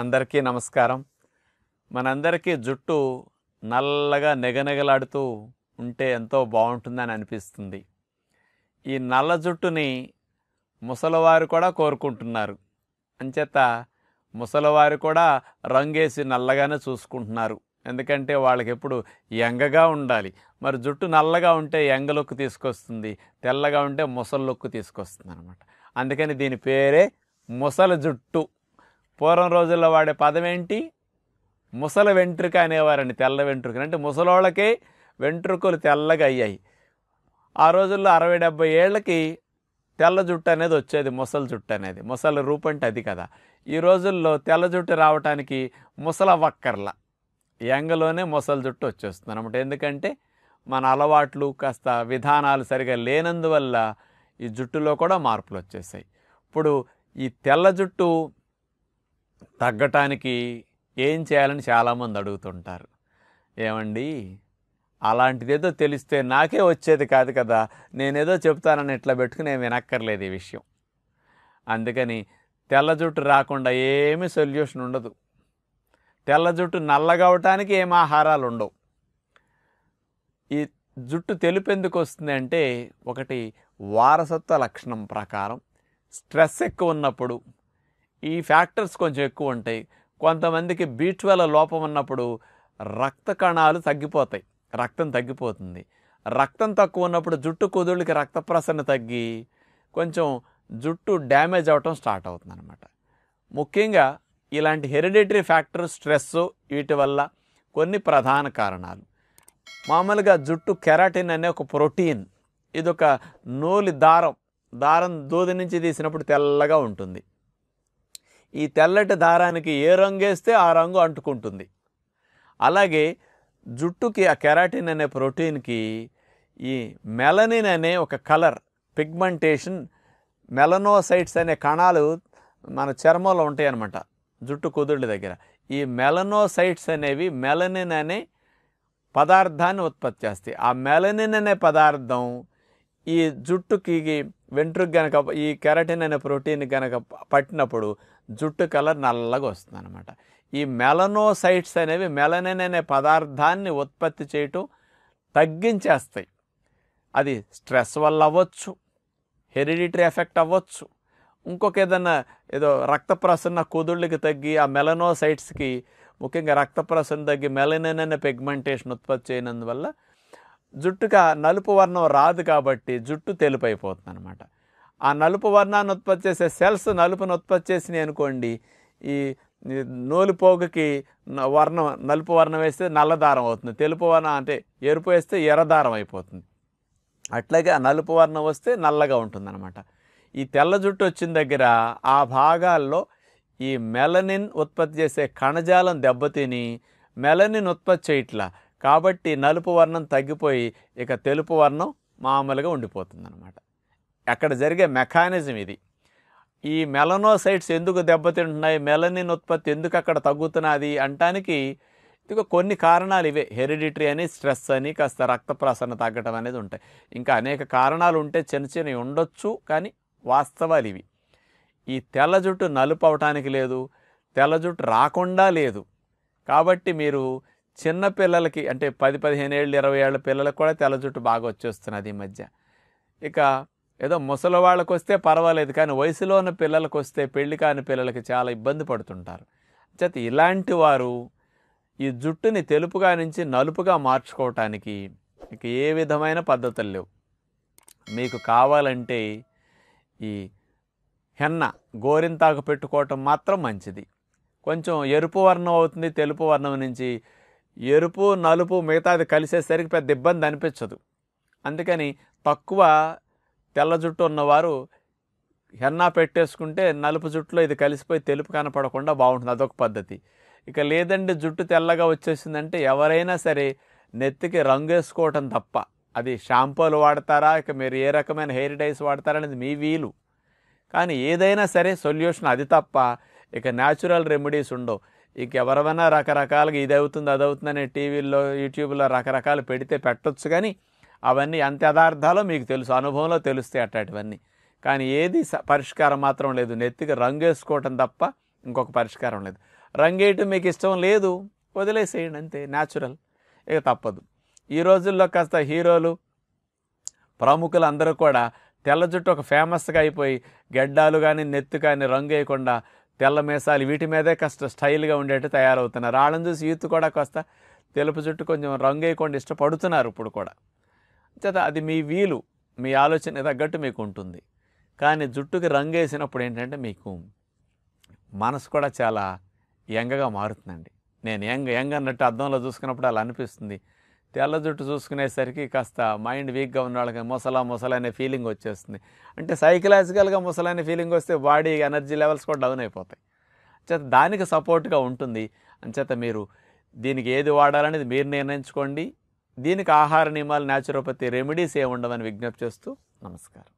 అందరికీ నమస్కారం మనందరికీ జుట్టు నల్లగా నెగనెగలాడుతూ ఉంటే ఎంతో బాగుంటుందని అనిపిస్తుంది ఈ నల్ల జుట్టుని ముసలివారు కూడా కోరుకుంటున్నారు అంచేత ముసలివారు కూడా రంగేసి నల్లగానే చూసుకుంటున్నారు ఎందుకంటే వాళ్ళకి ఎప్పుడు ఎంగగా ఉండాలి మరి జుట్టు నల్లగా ఉంటే ఎంగ లొక్కు తీసుకొస్తుంది తెల్లగా ఉంటే ముసలు లొక్కు తీసుకొస్తుంది అనమాట అందుకని దీని పేరే ముసలి జుట్టు పూర్వం రోజుల్లో వాడే పదం ఏంటి ముసల వెంట్రుక అనేవారండి తెల్ల వెంట్రుక అంటే ముసలోళ్ళకి వెంట్రుకలు తెల్లగా అయ్యాయి ఆ రోజుల్లో అరవై డెబ్బై ఏళ్ళకి తెల్ల జుట్టు అనేది వచ్చేది ముసలి జుట్టు అనేది ముసలి రూపు అంటే అది కదా ఈ రోజుల్లో తెల్ల జుట్టు రావటానికి ముసల వక్కర్ల యంగలోనే ముసలి జుట్టు వచ్చేస్తుంది అనమాట ఎందుకంటే మన అలవాట్లు కాస్త విధానాలు సరిగా లేనందువల్ల ఈ జుట్టులో కూడా మార్పులు వచ్చేసాయి ఇప్పుడు ఈ తెల్ల జుట్టు తగ్గటానికి ఏం చేయాలని చాలామంది అడుగుతుంటారు ఏమండి అలాంటిదేదో తెలిస్తే నాకే వచ్చేది కాదు కదా నేనేదో చెప్తానని ఇట్లా పెట్టుకుని వినక్కర్లేదు ఈ విషయం అందుకని తెల్ల జుట్టు రాకుండా ఏమి సొల్యూషన్ ఉండదు తెల్ల జుట్టు నల్లగవటానికి ఏం ఆహారాలు ఉండవు ఈ జుట్టు తెలుపు ఎందుకు వస్తుంది అంటే ఒకటి వారసత్వ లక్షణం ప్రకారం స్ట్రెస్ ఎక్కువ ఉన్నప్పుడు ఈ ఫ్యాక్టర్స్ కొంచెం ఎక్కువ ఉంటాయి కొంతమందికి బీ లోపం ఉన్నప్పుడు రక్త కణాలు తగ్గిపోతాయి రక్తం తగ్గిపోతుంది రక్తం తక్కువ ఉన్నప్పుడు జుట్టు కుదుళ్ళకి రక్త ప్రసరణ తగ్గి కొంచెం జుట్టు డ్యామేజ్ అవటం స్టార్ట్ అవుతుంది అనమాట ముఖ్యంగా ఇలాంటి హెరిడిటరీ ఫ్యాక్టర్ స్ట్రెస్ వీటి వల్ల కొన్ని ప్రధాన కారణాలు మామూలుగా జుట్టు కెరాటిన్ అనే ఒక ప్రోటీన్ ఇది ఒక నూలి దారం దారం దూది నుంచి తీసినప్పుడు తెల్లగా ఉంటుంది ఈ తెల్లటి దారానికి ఏ రంగు వేస్తే ఆ రంగు అంటుకుంటుంది అలాగే జుట్టుకి ఆ కెరాటిన్ అనే ప్రోటీన్కి ఈ మెలనిన్ అనే ఒక కలర్ పిగ్మెంటేషన్ మెలనోసైట్స్ అనే కణాలు మన చర్మంలో ఉంటాయి అనమాట జుట్టు కుదుళ్ళ దగ్గర ఈ మెలనోసైట్స్ అనేవి మెలనిన్ అనే పదార్థాన్ని ఉత్పత్తి చేస్తాయి ఆ మెలనిన్ అనే పదార్థం ఈ జుట్టుకి వెంట్రుకు గనక ఈ కెరటిన్ అనే ప్రోటీన్ కనుక పట్టినప్పుడు జుట్టు కలర్ నల్లగా వస్తుంది అనమాట ఈ మెలనోసైట్స్ అనేవి మెలనిన్ అనే పదార్థాన్ని ఉత్పత్తి చేయటం తగ్గించేస్తాయి అది స్ట్రెస్ వల్ల అవ్వచ్చు హెరిడిటరీ ఎఫెక్ట్ అవ్వచ్చు ఇంకొక ఏదైనా ఏదో రక్త ప్రసరణ కుదుళ్ళకి తగ్గి ఆ మెలనోసైట్స్కి ముఖ్యంగా రక్త ప్రసరణ తగ్గి మెలనిన్ అనే పిగ్మెంటేషన్ ఉత్పత్తి చేయనందువల్ల జుట్టుగా నలుపు వర్ణం రాదు కాబట్టి జుట్టు తెలుపు అయిపోతుంది అనమాట ఆ నలుపు వర్ణాన్ని ఉత్పత్తి చేసే సెల్స్ నలుపును ఉత్పత్తి చేసినాయి అనుకోండి ఈ నూలుపోగుకి వర్ణం నలుపు వర్ణం వేస్తే నల్లదారం అవుతుంది తెలుపు వర్ణం అంటే ఎరుపు వేస్తే ఎర్రదారం అయిపోతుంది అట్లాగే ఆ నలుపు వర్ణం వస్తే నల్లగా ఉంటుంది అనమాట ఈ తెల్ల జుట్టు వచ్చిన దగ్గర ఆ భాగాల్లో ఈ మెలనిన్ ఉత్పత్తి చేసే కణజాలం దెబ్బతిని మెలనిన్ ఉత్పత్తి చేయట్లా కాబట్టి నలుపు వర్ణం తగ్గిపోయి ఇక తెలుపు వర్ణం మామూలుగా ఉండిపోతుందన్నమాట అక్కడ జరిగే మెకానిజం ఇది ఈ మెలనోసైట్స్ ఎందుకు దెబ్బతింటున్నాయి మెలనిన్ ఉత్పత్తి ఎందుకు అక్కడ తగ్గుతున్నది అంటానికి ఇదిగో కొన్ని కారణాలు ఇవే హెరిడిటరీ అని స్ట్రెస్ అని కాస్త రక్త ప్రసరణ తగ్గడం అనేది ఉంటాయి ఇంకా అనేక కారణాలు ఉంటే చిన్న చిన్నవి ఉండొచ్చు కానీ వాస్తవాలు ఇవి ఈ తెల్ల జుట్టు నలుపు అవటానికి లేదు తెల్ల జుట్టు రాకుండా లేదు కాబట్టి మీరు చిన్న పిల్లలకి అంటే పది పదిహేను ఏళ్ళు ఇరవై ఏళ్ళ పిల్లలకు కూడా తెల్ల జుట్టు బాగా వచ్చేస్తున్నది ఈ మధ్య ఇక ఏదో ముసలి వాళ్ళకు వస్తే పర్వాలేదు కానీ వయసులో ఉన్న పిల్లలకు వస్తే పెళ్లి కాని పిల్లలకి చాలా ఇబ్బంది పడుతుంటారు చేత ఇలాంటి వారు ఈ జుట్టుని తెలుపుగా నుంచి నలుపుగా మార్చుకోవటానికి ఇక ఏ విధమైన పద్ధతులు లేవు మీకు కావాలంటే ఈ హెన్న గోరింతాకు పెట్టుకోవటం మాత్రం మంచిది కొంచెం ఎరుపు వర్ణం అవుతుంది తెలుపు వర్ణం నుంచి ఎరుపు నలుపు మిగతాది కలిసేసరికి పెద్ద ఇబ్బంది అనిపించదు అందుకని తక్కువ తెల్ల జుట్టు ఉన్నవారు హెన్నా పెట్టేసుకుంటే నలుపు జుట్టులో ఇది కలిసిపోయి తెలుపు కనపడకుండా బాగుంటుంది అదొక పద్ధతి ఇక లేదండి జుట్టు తెల్లగా వచ్చేసిందంటే ఎవరైనా సరే నెత్తికి రంగు వేసుకోవటం తప్ప అది షాంపూలు వాడతారా ఇక మీరు ఏ రకమైన హెయిర్ డైస్ వాడతారా అనేది మీ వీలు కానీ ఏదైనా సరే సొల్యూషన్ అది తప్ప ఇక న్యాచురల్ రెమెడీస్ ఉండవు ఇక ఎవరైనా రకరకాలుగా ఇది అవుతుంది అది అవుతుందని టీవీల్లో యూట్యూబ్లో రకరకాలు పెడితే పెట్టొచ్చు కానీ అవన్నీ అంత యథార్థాలో మీకు తెలుసు అనుభవంలో తెలుస్తాయి అట్టాటివన్నీ కానీ ఏది పరిష్కారం మాత్రం లేదు నెత్తికి రంగు వేసుకోవటం తప్ప ఇంకొక పరిష్కారం లేదు రంగేయటం మీకు ఇష్టం లేదు వదిలేసేయండి అంతే న్యాచురల్ ఇక తప్పదు ఈ రోజుల్లో కాస్త హీరోలు ప్రముఖులు అందరూ కూడా తెల్ల జుట్టు ఒక ఫేమస్గా అయిపోయి గెడ్డాలు కానీ నెత్తు కానీ రంగు వేయకుండా తెల్ల మీసాలు వీటి మీదే కష్ట స్టైల్గా ఉండేట్టు తయారవుతున్నారు వాళ్ళని చూసి యూత్ కూడా కాస్త తెలుపు జుట్టు కొంచెం రంగు వేయకుండా ఇష్టపడుతున్నారు ఇప్పుడు కూడా చేత అది మీ వీలు మీ ఆలోచన తగ్గట్టు మీకు ఉంటుంది కానీ జుట్టుకి రంగు వేసినప్పుడు ఏంటంటే మీకు మనసు కూడా చాలా యంగగా మారుతుందండి నేను యంగ్ యంగ్ అన్నట్టు అర్థంలో చూసుకున్నప్పుడు అలా అనిపిస్తుంది తెల్ల జుట్టు చూసుకునేసరికి కాస్త మైండ్ వీక్గా ఉన్న వాళ్ళకి ముసలా ముసలనే ఫీలింగ్ వచ్చేస్తుంది అంటే సైకలాజికల్గా ముసలనే ఫీలింగ్ వస్తే బాడీ ఎనర్జీ లెవెల్స్ కూడా డౌన్ అయిపోతాయి అంచేత దానికి సపోర్ట్గా ఉంటుంది అంచేత మీరు దీనికి ఏది వాడాలనేది మీరు నిర్ణయించుకోండి దీనికి ఆహార నియమాలు న్యాచురోపతి రెమెడీస్ ఉండవని విజ్ఞప్తి చేస్తూ నమస్కారం